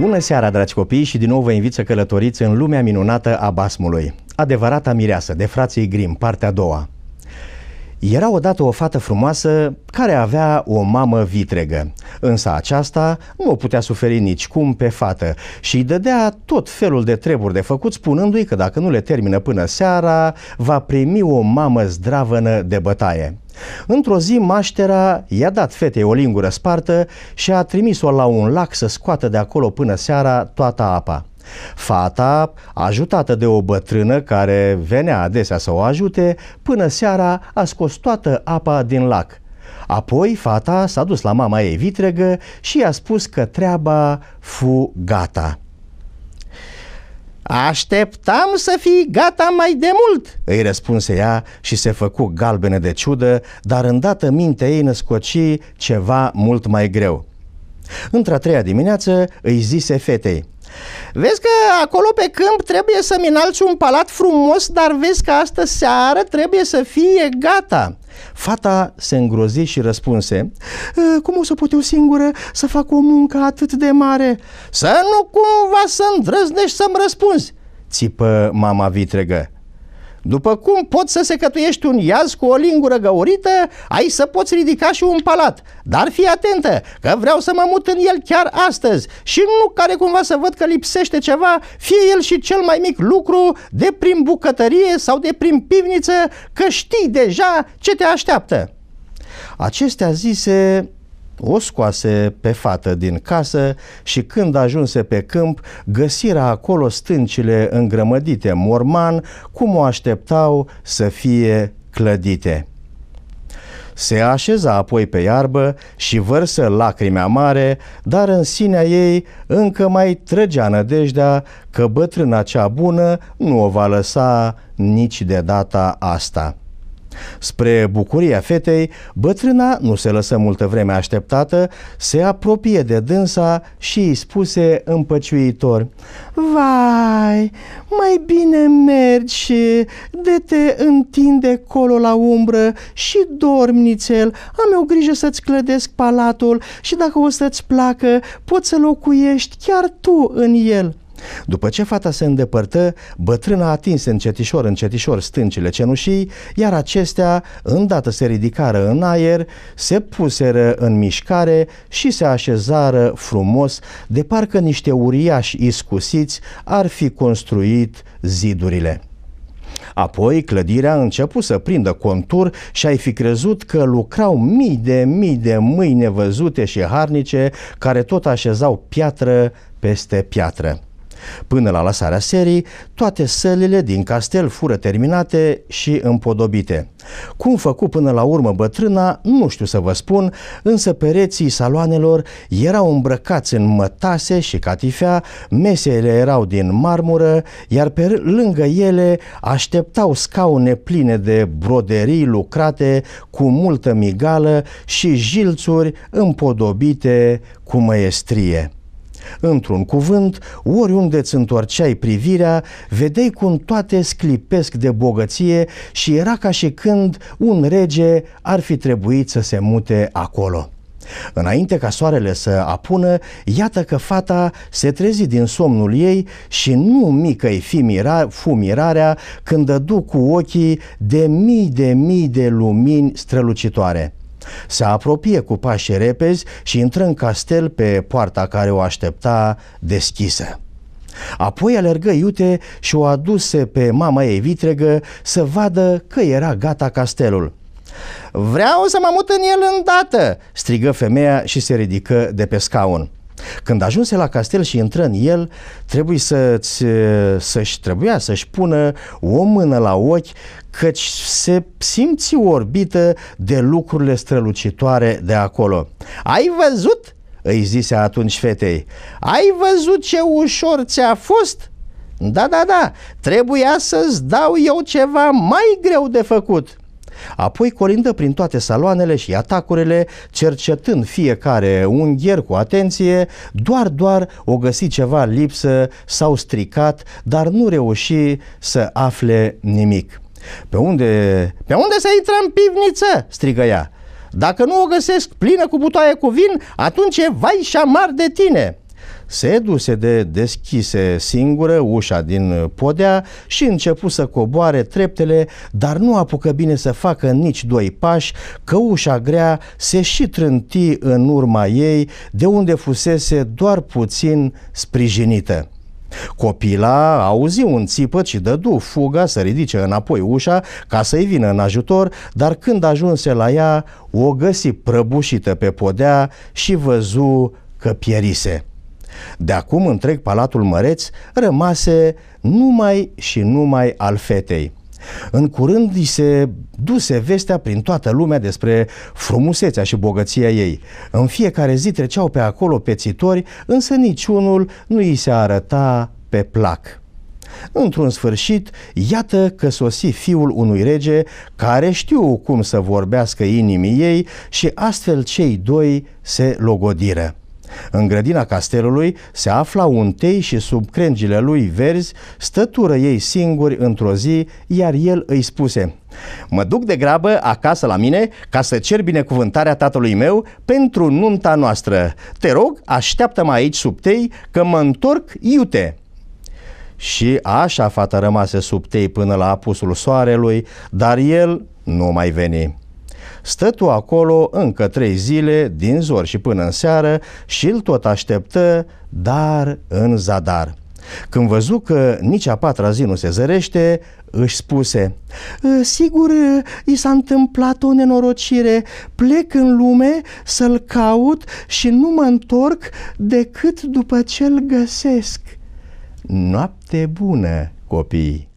Bună seara, dragi copii, și din nou vă invit să călătoriți în lumea minunată a basmului. Adevărata mireasă, de frații Grim, partea a doua. Era odată o fată frumoasă care avea o mamă vitregă, însă aceasta nu o putea suferi nici cum pe fată și îi dădea tot felul de treburi de făcut, spunându-i că dacă nu le termină până seara, va primi o mamă zdravănă de bătaie. Într-o zi, maștera i-a dat fetei o lingură spartă și a trimis-o la un lac să scoată de acolo până seara toată apa. Fata, ajutată de o bătrână care venea adesea să o ajute, până seara a scos toată apa din lac. Apoi fata s-a dus la mama ei vitregă și i-a spus că treaba fu gata. Așteptam să fii gata mai de mult, îi răspunse ea și se făcu galbene de ciudă, dar îndată mintea ei născoci ceva mult mai greu. Într-a treia dimineață îi zise fetei, Vezi că acolo pe câmp trebuie să-mi înalți un palat frumos, dar vezi că astă seară trebuie să fie gata. Fata se îngrozi și răspunse, Cum o să pot eu singură să fac o muncă atât de mare? Să nu cumva să îndrăznești să-mi răspunzi, țipă mama vitregă. După cum poți să secătuiești un iaz cu o lingură găurită, ai să poți ridica și un palat. Dar fii atentă, că vreau să mă mut în el chiar astăzi și nu care cumva să văd că lipsește ceva, fie el și cel mai mic lucru, de prin bucătărie sau de prin pivniță, că știi deja ce te așteaptă. Acestea zise, o scoase pe fată din casă și când ajunse pe câmp, găsirea acolo stâncile îngrămădite morman, cum o așteptau să fie clădite. Se așeza apoi pe iarbă și vărsă lacrimea mare, dar în sinea ei încă mai trăgea nădejdea că bătrâna cea bună nu o va lăsa nici de data asta. Spre bucuria fetei, bătrâna nu se lăsă multă vreme așteptată, se apropie de dânsa și îi spuse împăciuitor Vai, mai bine mergi de te întinde colo la umbră și dormi nițel, am eu grijă să-ți clădesc palatul și dacă o să-ți placă, poți să locuiești chiar tu în el. După ce fata se îndepărtă, bătrâna atinse încetișor încetișor stâncile cenușii, iar acestea, îndată se ridicară în aer, se puseră în mișcare și se așezară frumos, de parcă niște uriași iscusiți ar fi construit zidurile. Apoi clădirea a început să prindă contur și ai fi crezut că lucrau mii de mii de mâini nevăzute și harnice care tot așezau piatră peste piatră. Până la lăsarea serii, toate sălile din castel fură terminate și împodobite. Cum făcu până la urmă bătrâna, nu știu să vă spun, însă pereții saloanelor erau îmbrăcați în mătase și catifea, mesele erau din marmură, iar pe lângă ele așteptau scaune pline de broderii lucrate cu multă migală și jilțuri împodobite cu măiestrie. Într-un cuvânt, oriunde îți întorceai privirea, vedeai cum toate sclipesc de bogăție și era ca și când un rege ar fi trebuit să se mute acolo. Înainte ca soarele să apună, iată că fata se trezi din somnul ei și nu mică-i fi mira, fumirarea când dădu cu ochii de mii de mii de lumini strălucitoare – se apropie cu pași repezi și intră în castel pe poarta care o aștepta deschisă. Apoi alergă iute și o aduse pe mama ei vitregă să vadă că era gata castelul. Vreau să mă mut în el îndată!" strigă femeia și se ridică de pe scaun. Când ajunse la castel și intră în el, trebuie să-ți, să-și trebuia să-și pună o mână la ochi, căci se simți orbită de lucrurile strălucitoare de acolo. Ai văzut?" îi zise atunci fetei. Ai văzut ce ușor ți-a fost?" Da, da, da, trebuia să-ți dau eu ceva mai greu de făcut." Apoi colindă prin toate saloanele și atacurile, cercetând fiecare ungher cu atenție, doar, doar o găsi ceva lipsă sau stricat, dar nu reuși să afle nimic. Pe unde, pe unde să intră în pivniță?" strigă ea. Dacă nu o găsesc plină cu butoaie cu vin, atunci e vai și amar de tine!" Se duse de deschise singură ușa din podea și începu să coboare treptele, dar nu apucă bine să facă nici doi pași, că ușa grea se și trânti în urma ei, de unde fusese doar puțin sprijinită. Copila auzi un țipăt și dădu fuga să ridice înapoi ușa ca să-i vină în ajutor, dar când ajunse la ea, o găsi prăbușită pe podea și văzu că pierise. De acum întreg Palatul Măreț rămase numai și numai al fetei. În curând îi se duse vestea prin toată lumea despre frumusețea și bogăția ei. În fiecare zi treceau pe acolo pețitori, însă niciunul nu îi se arăta pe plac. Într-un sfârșit, iată că sosi fiul unui rege care știu cum să vorbească inimii ei și astfel cei doi se logodiră. În grădina castelului se afla un tei și sub crengile lui verzi stătură ei singuri într-o zi, iar el îi spuse Mă duc de grabă acasă la mine ca să cer binecuvântarea tatălui meu pentru nunta noastră. Te rog, așteaptă-mă aici sub tei că mă întorc iute. Și așa fata rămase sub tei până la apusul soarelui, dar el nu mai veni. Stă tu acolo încă trei zile, din zor și până în seară, și îl tot așteptă, dar în zadar. Când văzu că nici a patra zi nu se zărește, își spuse ă, Sigur, i s-a întâmplat o nenorocire, plec în lume să-l caut și nu mă întorc decât după ce-l găsesc. Noapte bună, copii!